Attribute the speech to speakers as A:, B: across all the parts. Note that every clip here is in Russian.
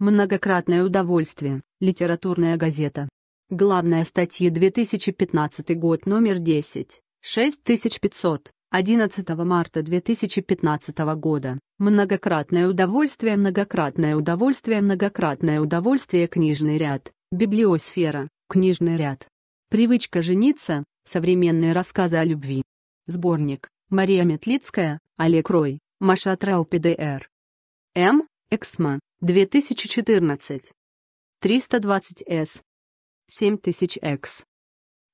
A: Многократное удовольствие. Литературная газета. Главная статья 2015 год номер 10. 6500. 11 марта 2015 года. Многократное удовольствие, многократное удовольствие, многократное удовольствие, книжный ряд. Библиосфера, книжный ряд. Привычка жениться, современные рассказы о любви. Сборник. Мария Метлицкая, Олег Рой, Маша Трау ПДР. М. Эксма. 2014. 320S. 7000X.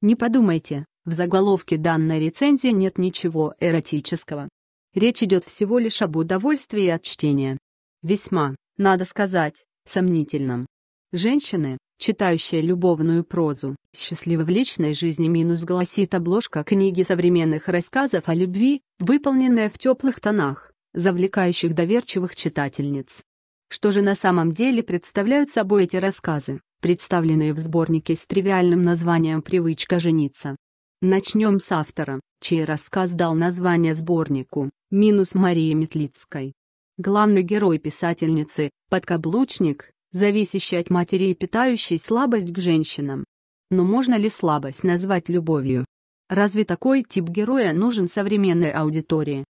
A: Не подумайте, в заголовке данной рецензии нет ничего эротического. Речь идет всего лишь об удовольствии от чтения. Весьма, надо сказать, сомнительном. Женщины, читающие любовную прозу, счастливы в личной жизни минус гласит обложка книги современных рассказов о любви, выполненная в теплых тонах, завлекающих доверчивых читательниц. Что же на самом деле представляют собой эти рассказы, представленные в сборнике с тривиальным названием «Привычка жениться»? Начнем с автора, чей рассказ дал название сборнику, минус Марии Метлицкой. Главный герой писательницы – подкаблучник, зависящий от матери и питающий слабость к женщинам. Но можно ли слабость назвать любовью? Разве такой тип героя нужен современной аудитории?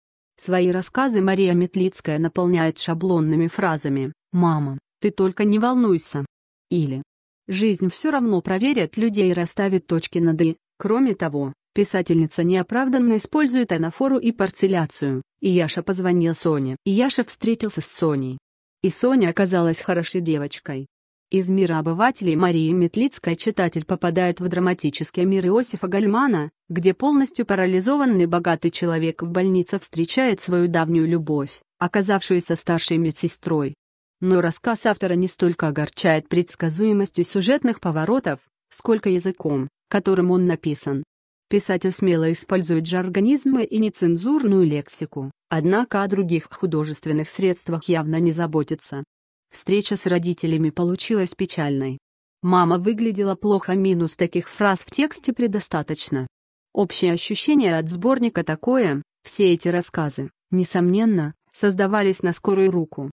A: Свои рассказы Мария Метлицкая наполняет шаблонными фразами «Мама, ты только не волнуйся» или «Жизнь все равно проверит людей и расставит точки над «и». Кроме того, писательница неоправданно использует анафору и парцеляцию. И Яша позвонил Соне. И Яша встретился с Соней. И Соня оказалась хорошей девочкой. Из мира обывателей Марии Метлицкой читатель попадает в драматический мир Иосифа Гальмана, где полностью парализованный богатый человек в больнице встречает свою давнюю любовь, оказавшуюся старшей медсестрой. Но рассказ автора не столько огорчает предсказуемостью сюжетных поворотов, сколько языком, которым он написан. Писатель смело использует жаргонизмы и нецензурную лексику, однако о других художественных средствах явно не заботится. Встреча с родителями получилась печальной. Мама выглядела плохо, минус таких фраз в тексте предостаточно. Общее ощущение от сборника такое, все эти рассказы, несомненно, создавались на скорую руку.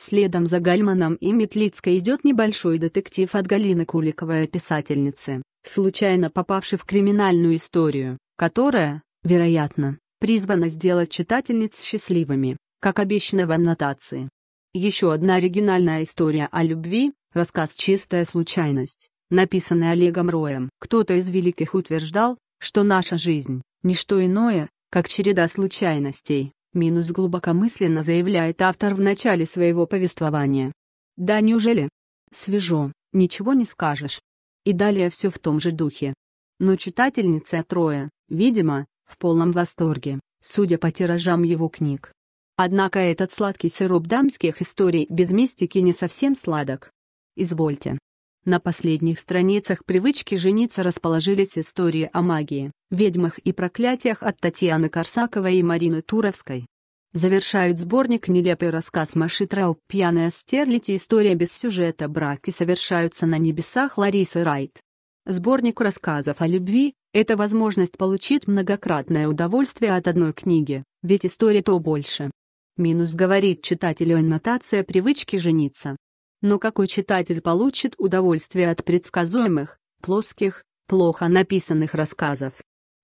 A: Следом за Гальманом и Метлицкой идет небольшой детектив от Галины Куликовой писательницы, случайно попавший в криминальную историю, которая, вероятно, призвана сделать читательниц счастливыми, как обещано в аннотации. Еще одна оригинальная история о любви – рассказ «Чистая случайность», написанный Олегом Роем. Кто-то из великих утверждал, что наша жизнь – ничто иное, как череда случайностей, минус глубокомысленно заявляет автор в начале своего повествования. Да неужели? Свежо, ничего не скажешь. И далее все в том же духе. Но читательница Троя, видимо, в полном восторге, судя по тиражам его книг. Однако этот сладкий сироп дамских историй без мистики не совсем сладок. Извольте. На последних страницах привычки жениться расположились истории о магии, ведьмах и проклятиях от Татьяны Корсаковой и Марины Туровской. Завершают сборник нелепый рассказ Маши Трауп «Пьяная стерлить» и «История без сюжета браки совершаются на небесах» Ларисы Райт. Сборник рассказов о любви – это возможность получить многократное удовольствие от одной книги, ведь истории то больше, Минус говорит читателю аннотация привычки жениться. Но какой читатель получит удовольствие от предсказуемых, плоских, плохо написанных рассказов?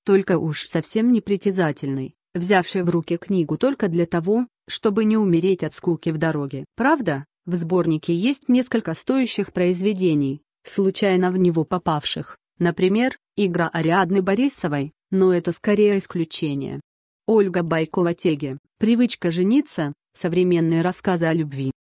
A: Только уж совсем непритязательный, взявший в руки книгу только для того, чтобы не умереть от скуки в дороге. Правда, в сборнике есть несколько стоящих произведений, случайно в него попавших, например, «Игра Ариадны Борисовой», но это скорее исключение. Ольга байкова Теги. Привычка жениться, современные рассказы о любви,